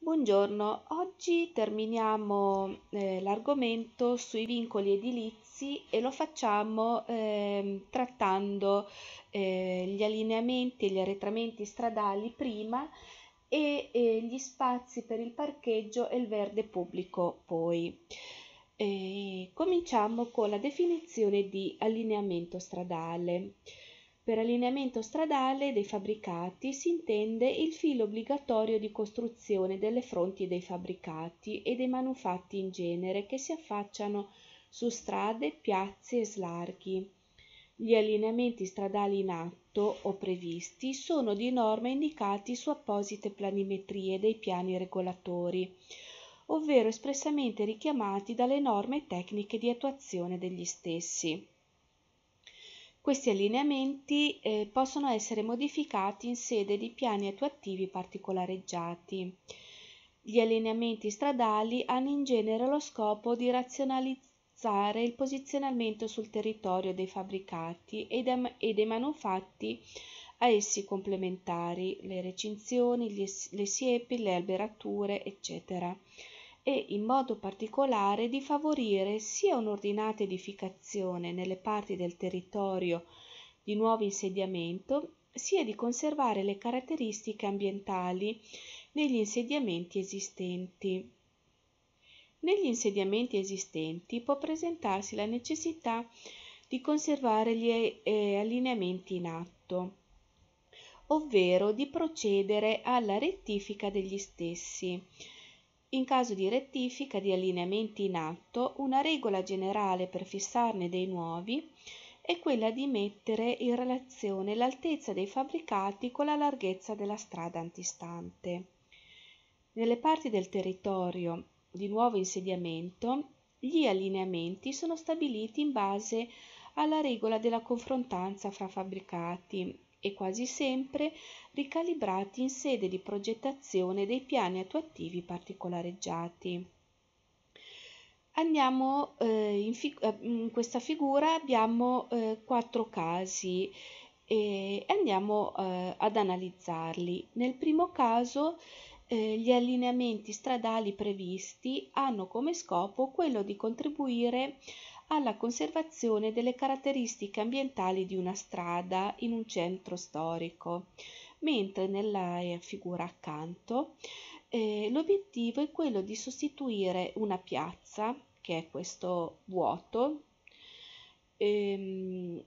Buongiorno, oggi terminiamo eh, l'argomento sui vincoli edilizi e lo facciamo eh, trattando eh, gli allineamenti e gli arretramenti stradali prima e gli spazi per il parcheggio e il verde pubblico poi. Eh, cominciamo con la definizione di allineamento stradale. Per allineamento stradale dei fabbricati si intende il filo obbligatorio di costruzione delle fronti dei fabbricati e dei manufatti in genere che si affacciano su strade, piazze e slarghi. Gli allineamenti stradali in atto o previsti sono di norma indicati su apposite planimetrie dei piani regolatori, ovvero espressamente richiamati dalle norme tecniche di attuazione degli stessi. Questi allineamenti eh, possono essere modificati in sede di piani attuativi particolareggiati. Gli allineamenti stradali hanno in genere lo scopo di razionalizzare il posizionamento sul territorio dei fabbricati e dei manufatti a essi complementari, le recinzioni, le siepi, le alberature, eccetera e in modo particolare di favorire sia un'ordinata edificazione nelle parti del territorio di nuovo insediamento, sia di conservare le caratteristiche ambientali negli insediamenti esistenti. Negli insediamenti esistenti può presentarsi la necessità di conservare gli eh, allineamenti in atto, ovvero di procedere alla rettifica degli stessi, in caso di rettifica di allineamenti in atto, una regola generale per fissarne dei nuovi è quella di mettere in relazione l'altezza dei fabbricati con la larghezza della strada antistante. Nelle parti del territorio di nuovo insediamento, gli allineamenti sono stabiliti in base alla regola della confrontanza fra fabbricati e quasi sempre ricalibrati in sede di progettazione dei piani attuativi particolareggiati. Andiamo, eh, in, fig- eh, in, questa figura abbiamo eh, quattro casi e andiamo eh, ad analizzarli. Nel primo caso eh, gli allineamenti stradali previsti hanno come scopo quello di contribuire alla conservazione delle caratteristiche ambientali di una strada in un centro storico, mentre nella figura accanto eh, l'obiettivo è quello di sostituire una piazza, che è questo vuoto, ehm,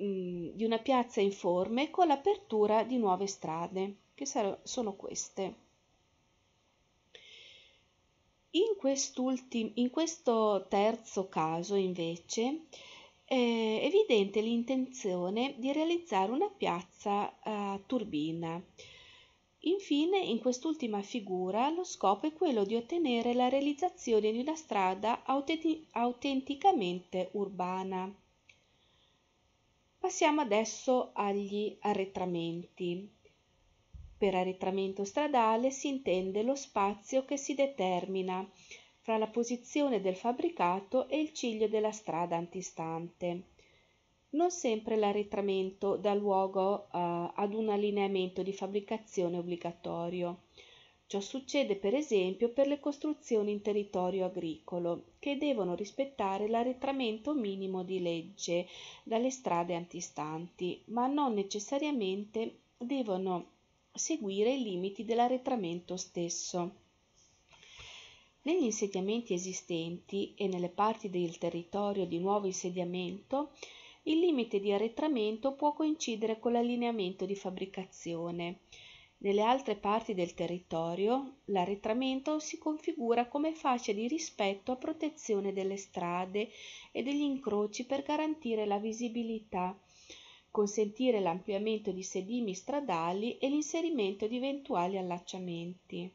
mm, di una piazza informe con l'apertura di nuove strade, che sono queste. In, in questo terzo caso, invece, è evidente l'intenzione di realizzare una piazza eh, a turbina. Infine, in quest'ultima figura, lo scopo è quello di ottenere la realizzazione di una strada autent autenticamente urbana. Passiamo adesso agli arretramenti. Per arretramento stradale si intende lo spazio che si determina fra la posizione del fabbricato e il ciglio della strada antistante. Non sempre l'arretramento dà luogo eh, ad un allineamento di fabbricazione obbligatorio. Ciò succede per esempio per le costruzioni in territorio agricolo, che devono rispettare l'arretramento minimo di legge dalle strade antistanti, ma non necessariamente devono seguire i limiti dell'arretramento stesso. Negli insediamenti esistenti e nelle parti del territorio di nuovo insediamento, il limite di arretramento può coincidere con l'allineamento di fabbricazione. Nelle altre parti del territorio, l'arretramento si configura come fascia di rispetto a protezione delle strade e degli incroci per garantire la visibilità consentire l'ampliamento di sedimi stradali e l'inserimento di eventuali allacciamenti.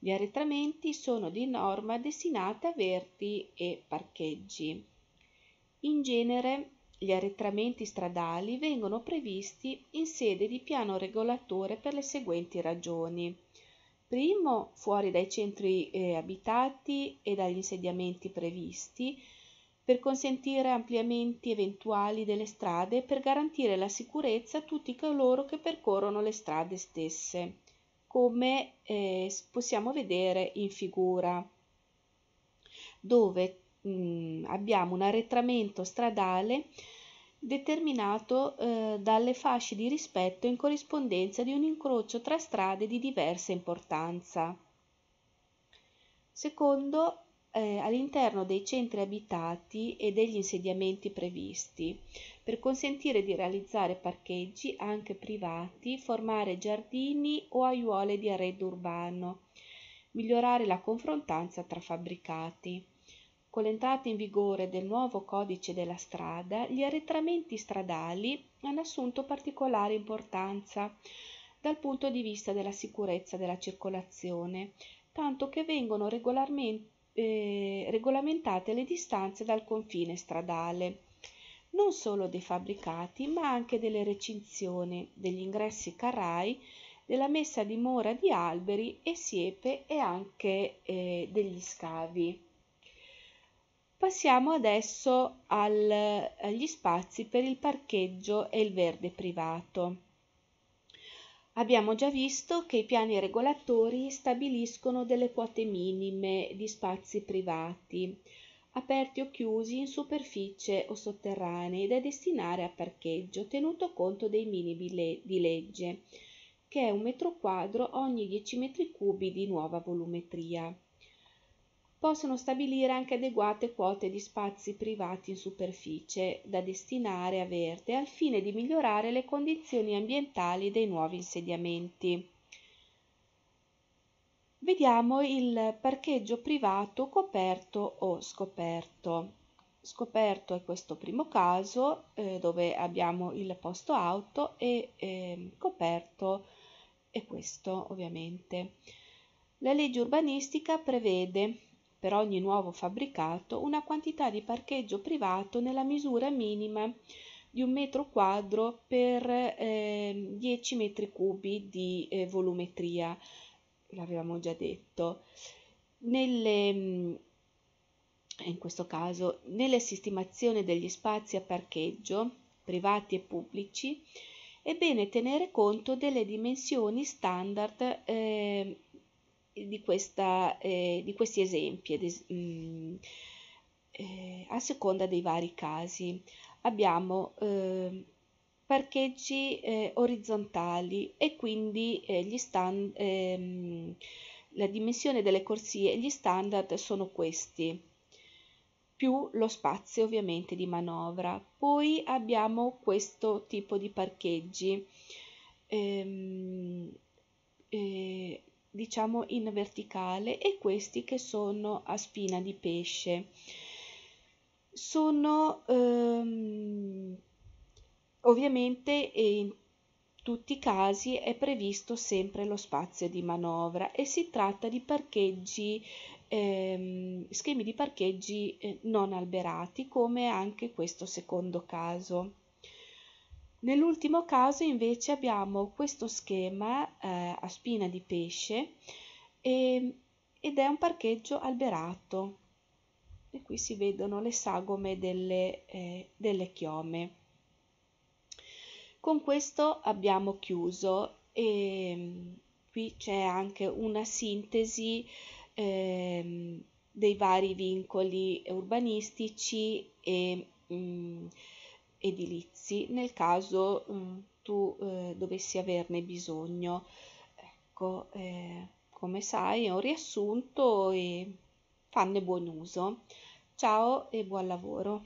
Gli arretramenti sono di norma destinati a verti e parcheggi. In genere gli arretramenti stradali vengono previsti in sede di piano regolatore per le seguenti ragioni. Primo, fuori dai centri eh, abitati e dagli insediamenti previsti, per consentire ampliamenti eventuali delle strade e per garantire la sicurezza a tutti coloro che percorrono le strade stesse, come eh, possiamo vedere in figura, dove mh, mm, abbiamo un arretramento stradale determinato eh, dalle fasce di rispetto in corrispondenza di un incrocio tra strade di diversa importanza. Secondo, eh, all'interno dei centri abitati e degli insediamenti previsti, per consentire di realizzare parcheggi anche privati, formare giardini o aiuole di arredo urbano, migliorare la confrontanza tra fabbricati. Con l'entrata in vigore del nuovo codice della strada, gli arretramenti stradali hanno assunto particolare importanza dal punto di vista della sicurezza della circolazione, tanto che vengono regolarmente eh, regolamentate le distanze dal confine stradale, non solo dei fabbricati, ma anche delle recinzioni, degli ingressi carrai, della messa a dimora di alberi e siepe e anche eh, degli scavi. Passiamo adesso al, agli spazi per il parcheggio e il verde privato. Abbiamo già visto che i piani regolatori stabiliscono delle quote minime di spazi privati, aperti o chiusi in superficie o sotterranei, da destinare a parcheggio, tenuto conto dei minimi di legge, che è un metro quadro ogni 10 metri cubi di nuova volumetria possono stabilire anche adeguate quote di spazi privati in superficie da destinare a verde al fine di migliorare le condizioni ambientali dei nuovi insediamenti. Vediamo il parcheggio privato coperto o scoperto. Scoperto è questo primo caso eh, dove abbiamo il posto auto e eh, coperto è questo ovviamente. La legge urbanistica prevede per ogni nuovo fabbricato una quantità di parcheggio privato nella misura minima di un metro quadro per eh, 10 metri cubi di eh, volumetria, l'avevamo già detto. Nelle, mm, in questo caso, nelle sistemazioni degli spazi a parcheggio, privati e pubblici, è bene tenere conto delle dimensioni standard eh, di, questa, eh, di questi esempi es- mh, mm, eh, a seconda dei vari casi. Abbiamo ehm, eh, parcheggi orizzontali e quindi eh, gli stand, ehm, la dimensione delle corsie, e gli standard sono questi più lo spazio ovviamente di manovra. Poi abbiamo questo tipo di parcheggi. Ehm, eh, diciamo in verticale e questi che sono a spina di pesce sono ehm, ovviamente in tutti i casi è previsto sempre lo spazio di manovra e si tratta di parcheggi ehm, schemi di parcheggi eh, non alberati come anche questo secondo caso Nell'ultimo caso invece abbiamo questo schema eh, a spina di pesce e, ed è un parcheggio alberato e qui si vedono le sagome delle, eh, delle chiome. Con questo abbiamo chiuso e qui c'è anche una sintesi eh, dei vari vincoli urbanistici e mh, mm, edilizi nel caso mh, mm, tu eh, dovessi averne bisogno. Ecco, eh, come sai, è un riassunto e fanne buon uso. Ciao e buon lavoro.